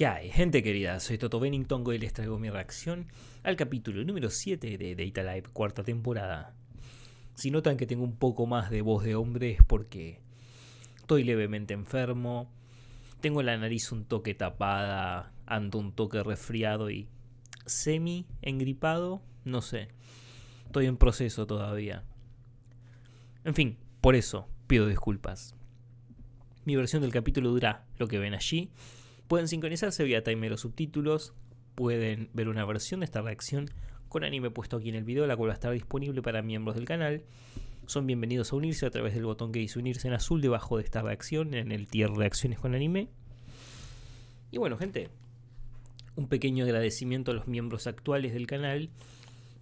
¿Qué hay? Gente querida, soy Toto Bennington, y les traigo mi reacción al capítulo número 7 de Data Live, cuarta temporada. Si notan que tengo un poco más de voz de hombre es porque estoy levemente enfermo, tengo la nariz un toque tapada, ando un toque resfriado y semi engripado, no sé. Estoy en proceso todavía. En fin, por eso pido disculpas. Mi versión del capítulo dura lo que ven allí Pueden sincronizarse vía timer o subtítulos, pueden ver una versión de esta reacción con anime puesto aquí en el video, la cual va a estar disponible para miembros del canal. Son bienvenidos a unirse a través del botón que dice unirse en azul debajo de esta reacción, en el tier reacciones con anime. Y bueno, gente, un pequeño agradecimiento a los miembros actuales del canal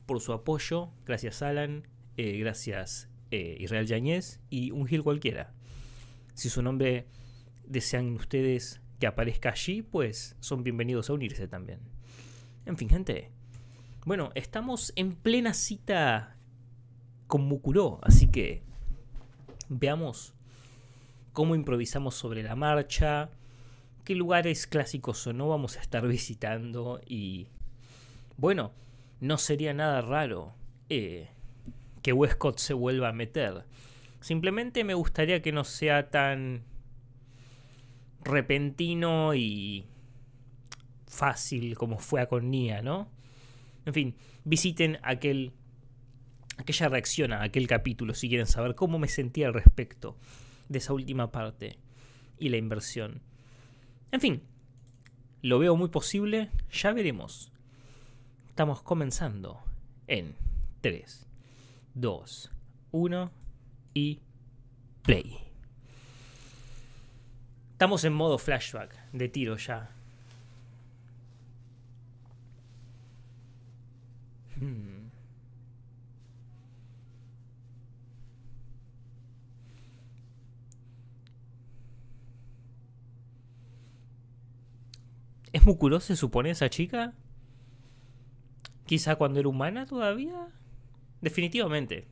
por su apoyo. Gracias Alan, eh, gracias eh, Israel Yañez y un Gil cualquiera. Si su nombre desean ustedes que aparezca allí, pues son bienvenidos a unirse también. En fin, gente. Bueno, estamos en plena cita con Mukuro. así que veamos cómo improvisamos sobre la marcha, qué lugares clásicos o no vamos a estar visitando y... Bueno, no sería nada raro eh, que Westcott se vuelva a meter. Simplemente me gustaría que no sea tan repentino y fácil como fue a Nia, ¿no? En fin, visiten aquel, aquella reacción a aquel capítulo si quieren saber cómo me sentí al respecto de esa última parte y la inversión. En fin, lo veo muy posible, ya veremos. Estamos comenzando en 3, 2, 1 y play. Estamos en modo flashback de tiro ya. Hmm. ¿Es muculosa, se supone, esa chica? ¿Quizá cuando era humana todavía? Definitivamente.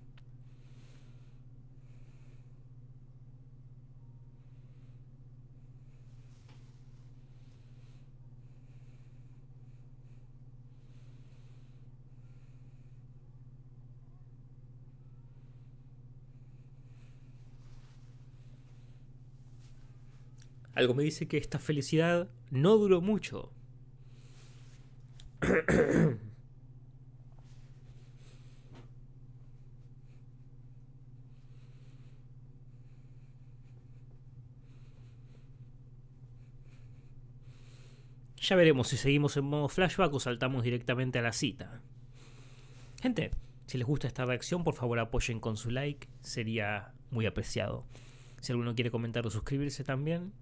Algo me dice que esta felicidad no duró mucho. Ya veremos si seguimos en modo flashback o saltamos directamente a la cita. Gente, si les gusta esta reacción, por favor apoyen con su like, sería muy apreciado. Si alguno quiere comentar o suscribirse también,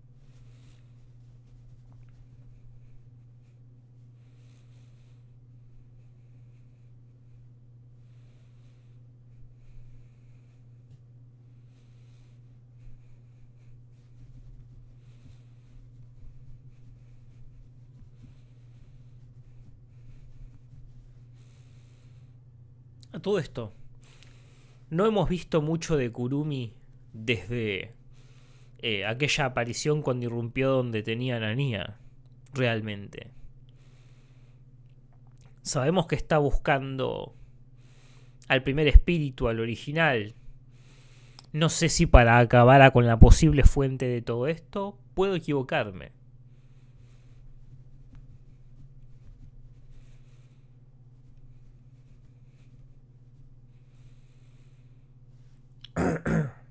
todo esto, no hemos visto mucho de Kurumi desde eh, aquella aparición cuando irrumpió donde tenía Nanía, realmente. Sabemos que está buscando al primer espíritu, al original. No sé si para acabar con la posible fuente de todo esto, puedo equivocarme.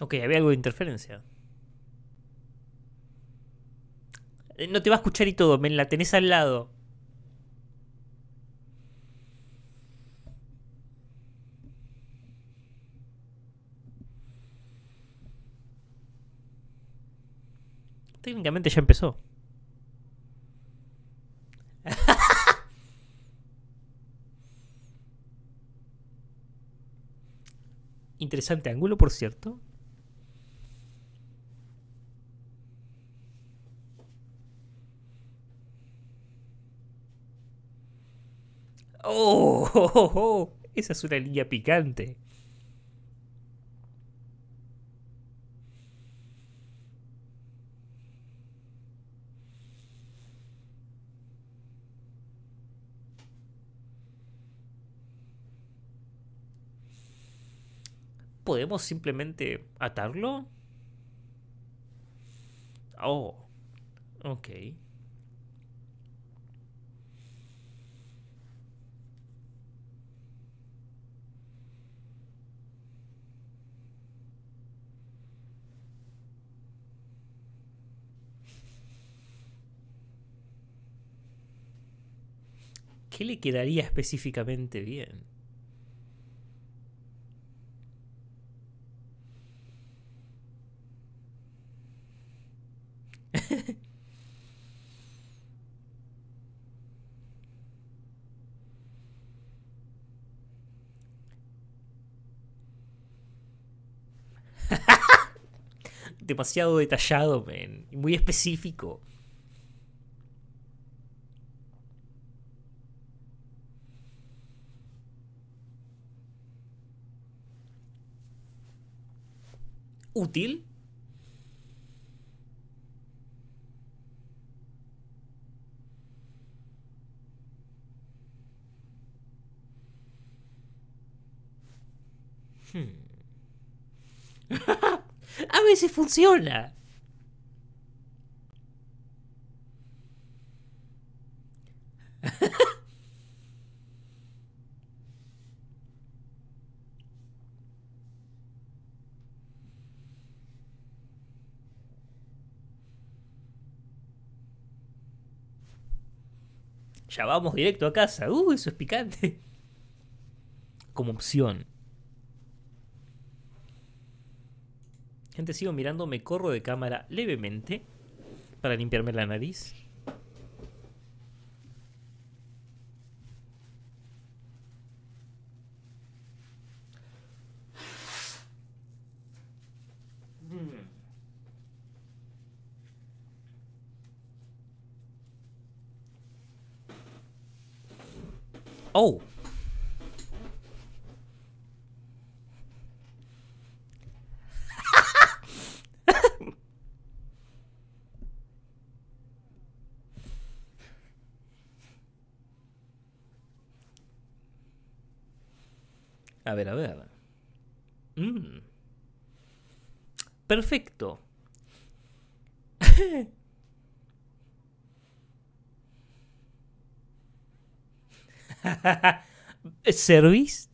Ok, había algo de interferencia. Eh, no te va a escuchar y todo, me la tenés al lado. ya empezó. Interesante ángulo, por cierto. oh, esa es una línea picante. podemos simplemente atarlo? Oh, ok. ¿Qué le quedaría específicamente bien? demasiado detallado, muy específico. útil, funciona. ya vamos directo a casa. Uh, eso es picante. Como opción. Gente, sigo mirando, me corro de cámara levemente para limpiarme la nariz. Oh, a ver, a ver. Mm. Perfecto. ¿Servís?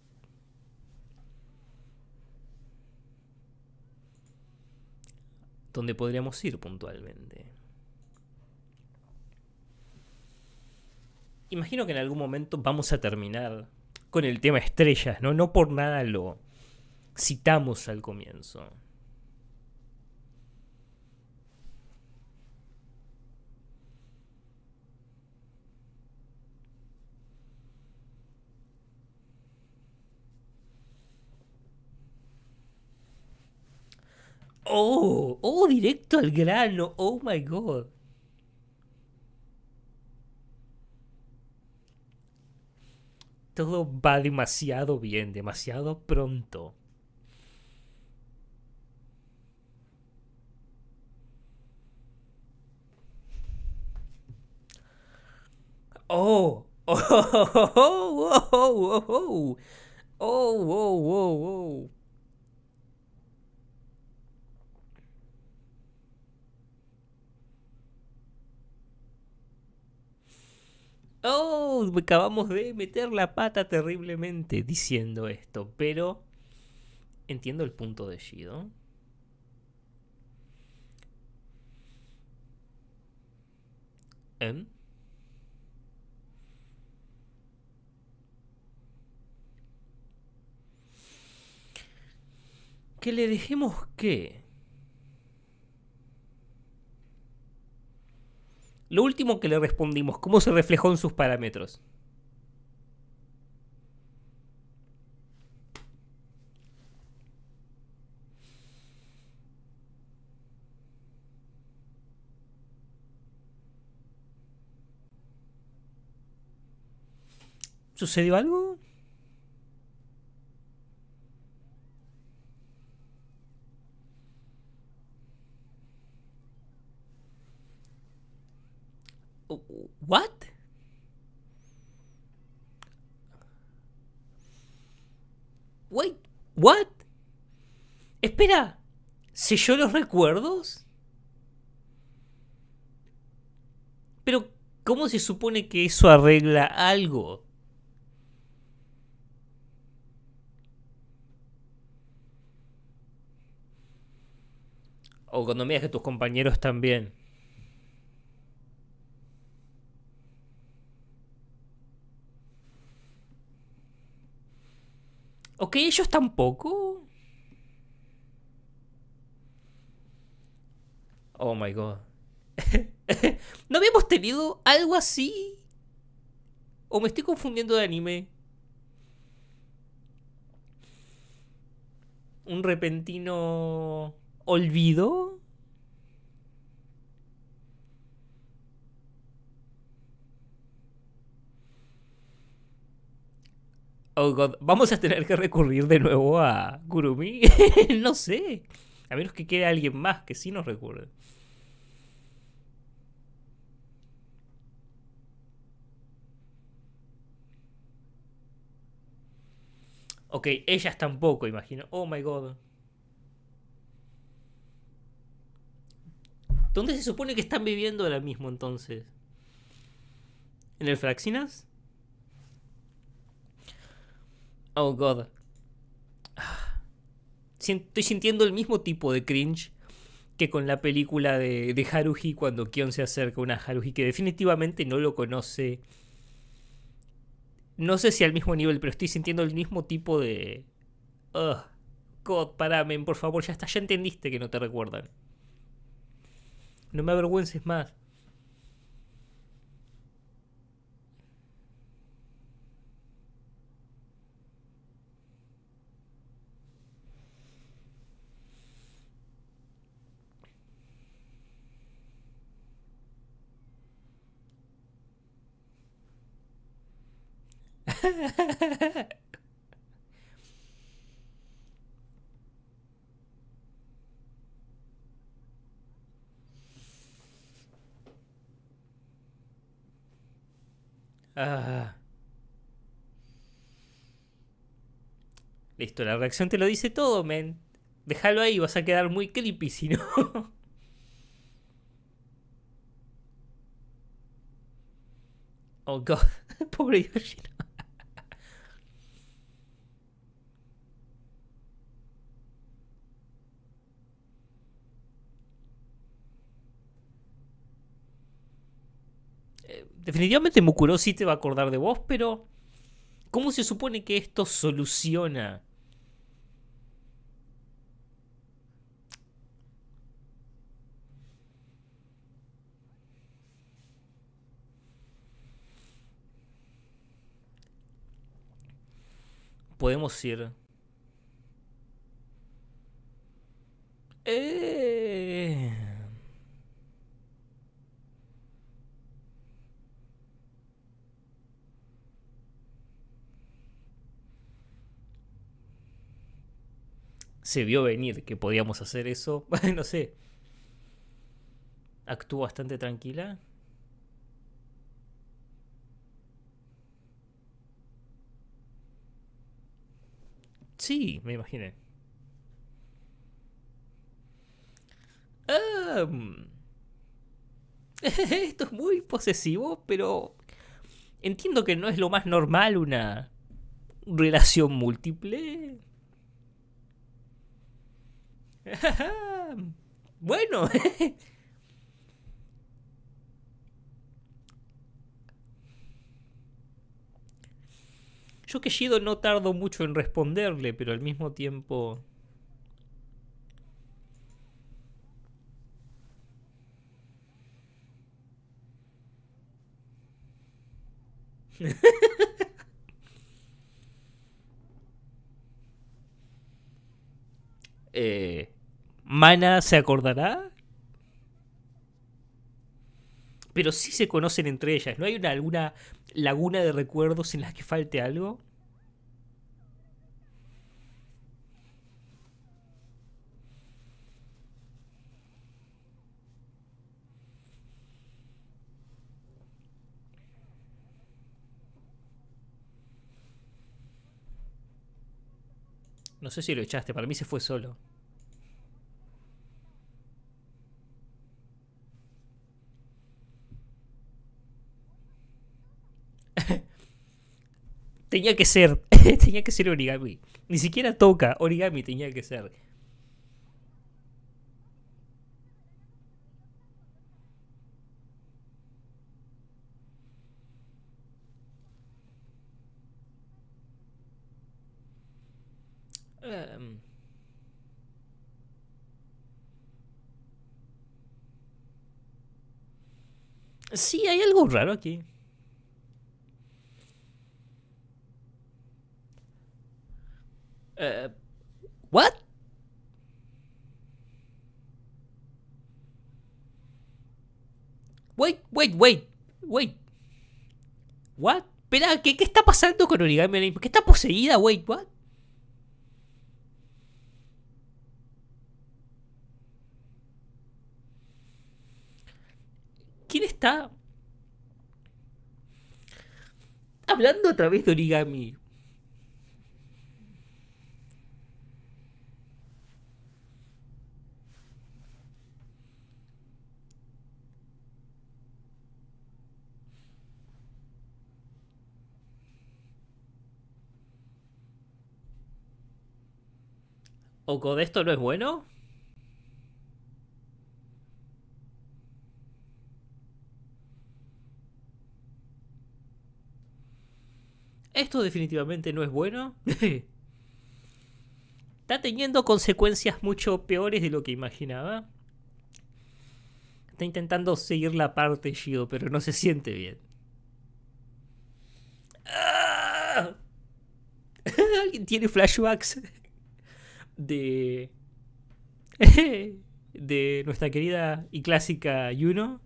¿Dónde podríamos ir puntualmente. Imagino que en algún momento vamos a terminar con el tema estrellas, ¿no? No por nada lo citamos al comienzo. Oh, oh, directo al grano. Oh my god. todo va demasiado bien, demasiado pronto. Oh, oh, oh, oh, oh, oh, oh, oh, oh, oh, oh, oh, acabamos de meter la pata terriblemente diciendo esto, pero entiendo el punto de Shido. ¿Eh? Que le dejemos que Lo último que le respondimos, ¿cómo se reflejó en sus parámetros? ¿Sucedió algo? Wait, what? Espera, yo los recuerdos? Pero, ¿cómo se supone que eso arregla algo? O cuando miras que tus compañeros también. Ok, ellos tampoco. Oh my god. ¿No habíamos tenido algo así? ¿O me estoy confundiendo de anime? ¿Un repentino olvido? Oh God, vamos a tener que recurrir de nuevo a Gurumi. no sé. A menos que quede alguien más que sí nos recuerde. Ok, ellas tampoco, imagino. Oh my god. ¿Dónde se supone que están viviendo ahora mismo entonces? ¿En el Fraxinas? Oh, God. Ah. Estoy sintiendo el mismo tipo de cringe que con la película de, de, Haruhi cuando Kion se acerca a una Haruhi que definitivamente no lo conoce. No sé si al mismo nivel, pero estoy sintiendo el mismo tipo de... God, parame, por favor, ya está, ya entendiste que no te recuerdan. No me avergüences más. ah. Listo, la reacción te lo dice todo, men. Déjalo ahí, vas a quedar muy creepy si no. oh, God. Pobre Definitivamente Mukuro sí te va a acordar de vos, pero ¿cómo se supone que esto soluciona? Podemos ir se vio venir que podíamos hacer eso. no sé. Actuó bastante tranquila. Sí, me imaginé. esto es muy posesivo, pero entiendo que no es lo más normal una relación múltiple. bueno. Yo que Shido no tardo mucho en responderle, pero al mismo tiempo... Eh, ¿Mana se acordará? Pero sí se conocen entre ellas, ¿no hay alguna laguna de recuerdos en las que falte algo? No sé si lo echaste, para mí se fue solo. tenía que ser, tenía que ser origami. Ni siquiera toca, origami tenía que ser. Sí, hay algo raro aquí. Eh, what? Wait, wait, wait, wait. What? Espera, ¿qué, ¿qué, está pasando con Origami ¿Qué está poseída? Wait, what? ¿Quién está hablando a través de origami? ¿O de esto no es bueno? esto definitivamente no es bueno, está teniendo consecuencias mucho peores de lo que imaginaba. Está intentando seguir la parte Shido, pero no se siente bien. ¡Ah! Alguien tiene flashbacks de de nuestra querida y clásica Yuno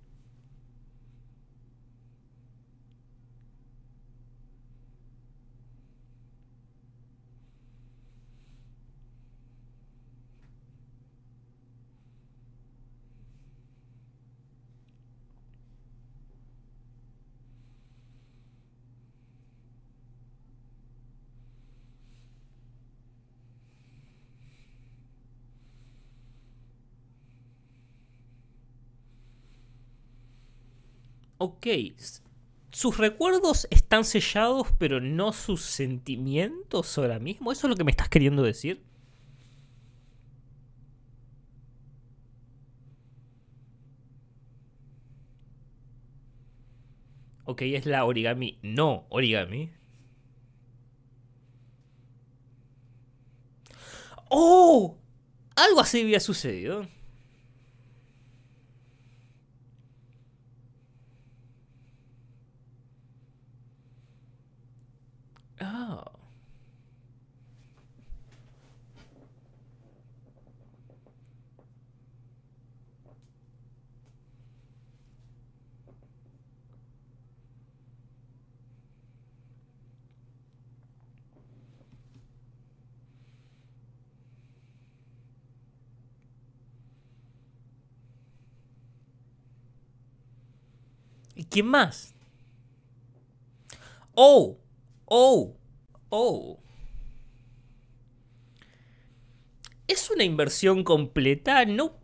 ok, sus recuerdos están sellados, pero no sus sentimientos ahora mismo. ¿Eso es lo que me estás queriendo decir? Ok, es la origami. No, origami. ¡Oh! Algo así había sucedido. Oh. ¿Y quién más? Oh, Oh, oh. ¿Es una inversión completa? Eh, no,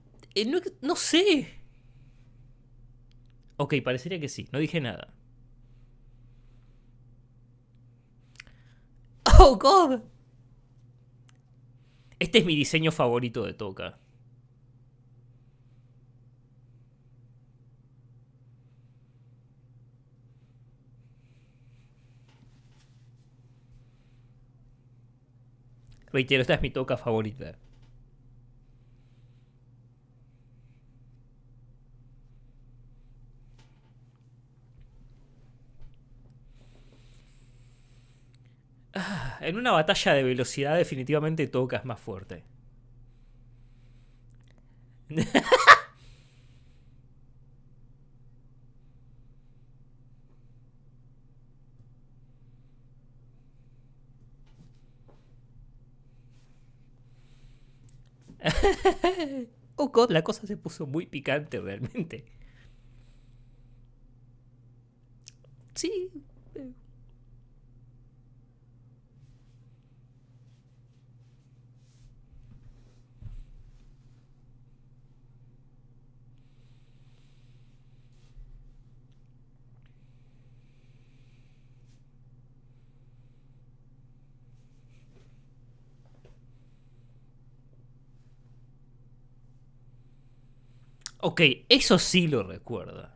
no, sé. Ok, parecería que sí, no dije nada. Oh, God. Este es mi diseño favorito de Toca. Reitero, esta es mi toca favorita. Ah, en una batalla de velocidad definitivamente tocas más fuerte. oh god, la cosa se puso muy picante realmente. Sí, Ok, eso sí lo recuerda.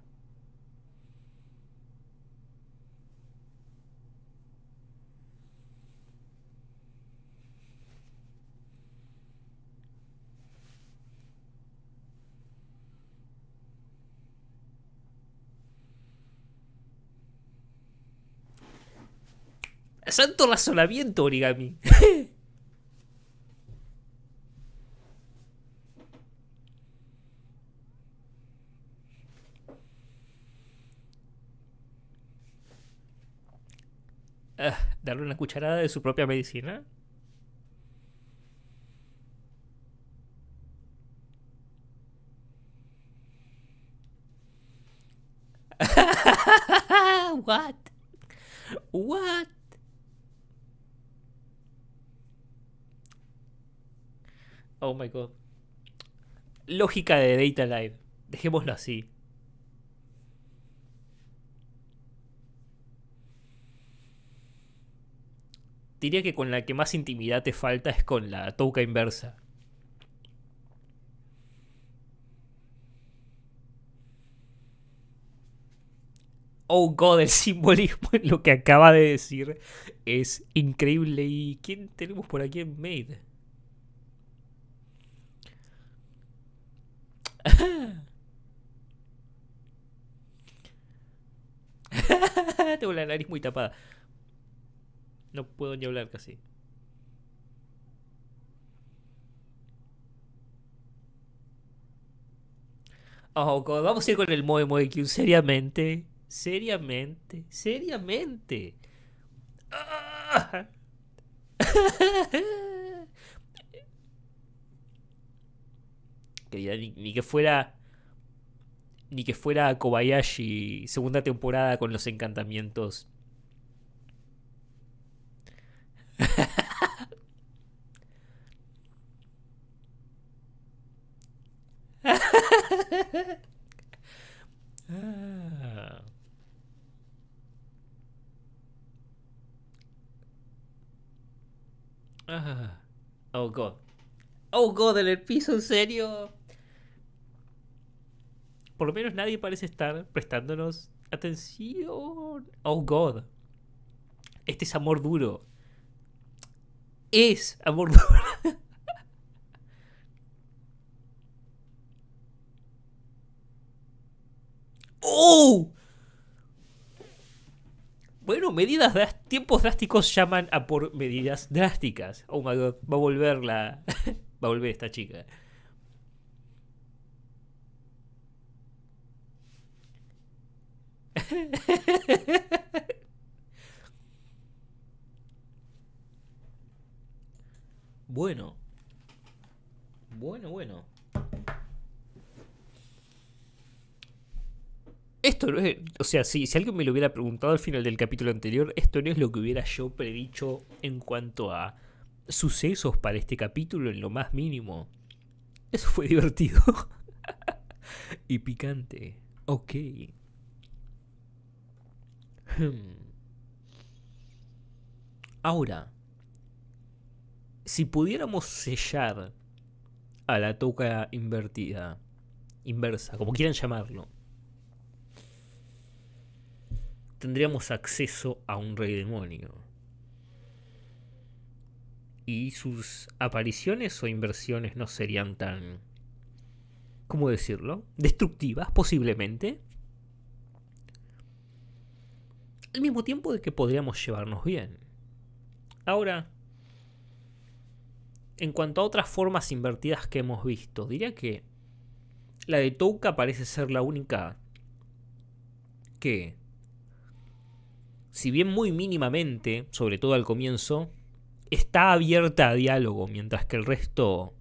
Santo razonamiento, origami. darle una cucharada de su propia medicina? What? What? Oh my god. Lógica de Data Live. Dejémoslo así. diría que con la que más intimidad te falta es con la touca inversa. Oh God, el simbolismo en lo que acaba de decir es increíble. ¿Y quién tenemos por aquí en Made? Tengo la nariz muy tapada. No puedo ni hablar casi. vamos a ir con el Moe Moe Q, seriamente. Seriamente, seriamente. ni, que fuera. Ni que fuera Kobayashi, segunda temporada con los encantamientos Ah. Ah. Oh god. Oh god, en el piso, en serio. Por lo menos nadie parece estar prestándonos atención. Oh god. Este es amor duro es amor ¡Oh! Bueno, medidas tiempos drásticos llaman a por medidas drásticas. Oh my god, va a volver la. va a volver esta chica. Bueno. Bueno, bueno. Esto no es. O sea, si, si alguien me lo hubiera preguntado al final del capítulo anterior, esto no es lo que hubiera yo predicho en cuanto a sucesos para este capítulo en lo más mínimo. Eso fue divertido. y picante. Ok. Hmm. Ahora, si pudiéramos sellar a la toca invertida, inversa, como quieran llamarlo, tendríamos acceso a un rey demonio. Y sus apariciones o inversiones no serían tan... ¿Cómo decirlo? Destructivas, posiblemente. Al mismo tiempo de que podríamos llevarnos bien. Ahora, en cuanto a otras formas invertidas que hemos visto, diría que la de Touka parece ser la única que, si bien muy mínimamente, sobre todo al comienzo, está abierta a diálogo, mientras que el resto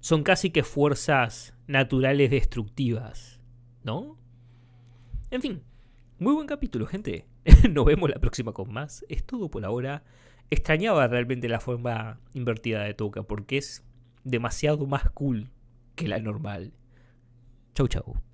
son casi que fuerzas naturales destructivas, ¿no? En fin, muy buen capítulo, gente. Nos vemos la próxima con más. Es todo por ahora extrañaba realmente la forma invertida de Toca porque es demasiado más cool que la normal. Chau chau.